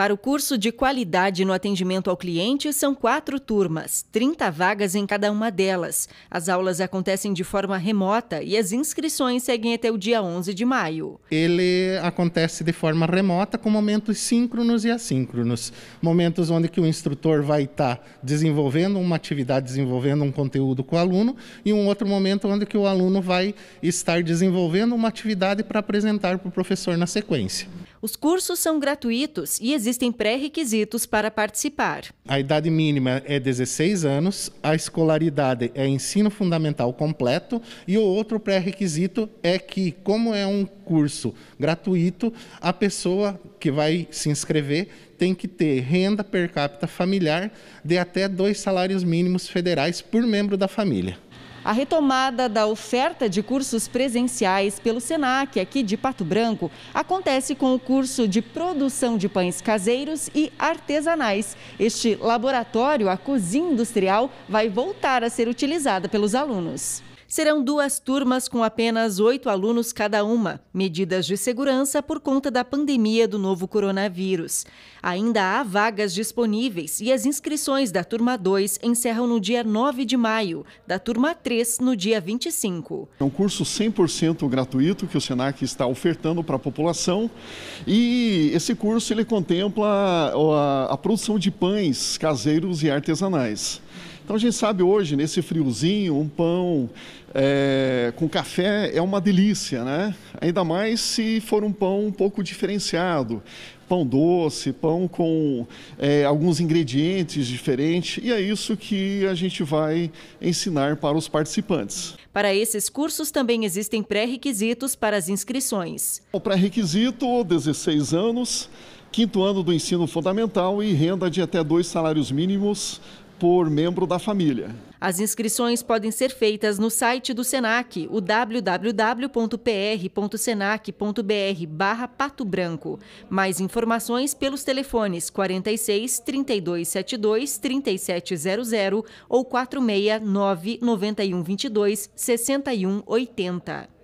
Para o curso de qualidade no atendimento ao cliente, são quatro turmas, 30 vagas em cada uma delas. As aulas acontecem de forma remota e as inscrições seguem até o dia 11 de maio. Ele acontece de forma remota com momentos síncronos e assíncronos. Momentos onde que o instrutor vai estar tá desenvolvendo uma atividade, desenvolvendo um conteúdo com o aluno e um outro momento onde que o aluno vai estar desenvolvendo uma atividade para apresentar para o professor na sequência. Os cursos são gratuitos e existem pré-requisitos para participar. A idade mínima é 16 anos, a escolaridade é ensino fundamental completo e o outro pré-requisito é que, como é um curso gratuito, a pessoa que vai se inscrever tem que ter renda per capita familiar de até dois salários mínimos federais por membro da família. A retomada da oferta de cursos presenciais pelo SENAC, aqui de Pato Branco, acontece com o curso de produção de pães caseiros e artesanais. Este laboratório, a cozinha industrial, vai voltar a ser utilizada pelos alunos. Serão duas turmas com apenas oito alunos cada uma, medidas de segurança por conta da pandemia do novo coronavírus. Ainda há vagas disponíveis e as inscrições da turma 2 encerram no dia 9 de maio, da turma 3 no dia 25. É um curso 100% gratuito que o SENAC está ofertando para a população e esse curso ele contempla a, a produção de pães caseiros e artesanais. Então a gente sabe hoje, nesse friozinho, um pão é, com café é uma delícia, né? Ainda mais se for um pão um pouco diferenciado. Pão doce, pão com é, alguns ingredientes diferentes, e é isso que a gente vai ensinar para os participantes. Para esses cursos também existem pré-requisitos para as inscrições. O pré-requisito, 16 anos, quinto ano do ensino fundamental e renda de até dois salários mínimos por membro da família. As inscrições podem ser feitas no site do SENAC, o www.pr.senac.br/barra Pato Branco. Mais informações pelos telefones 46 3272 3700 ou 469 9122 6180.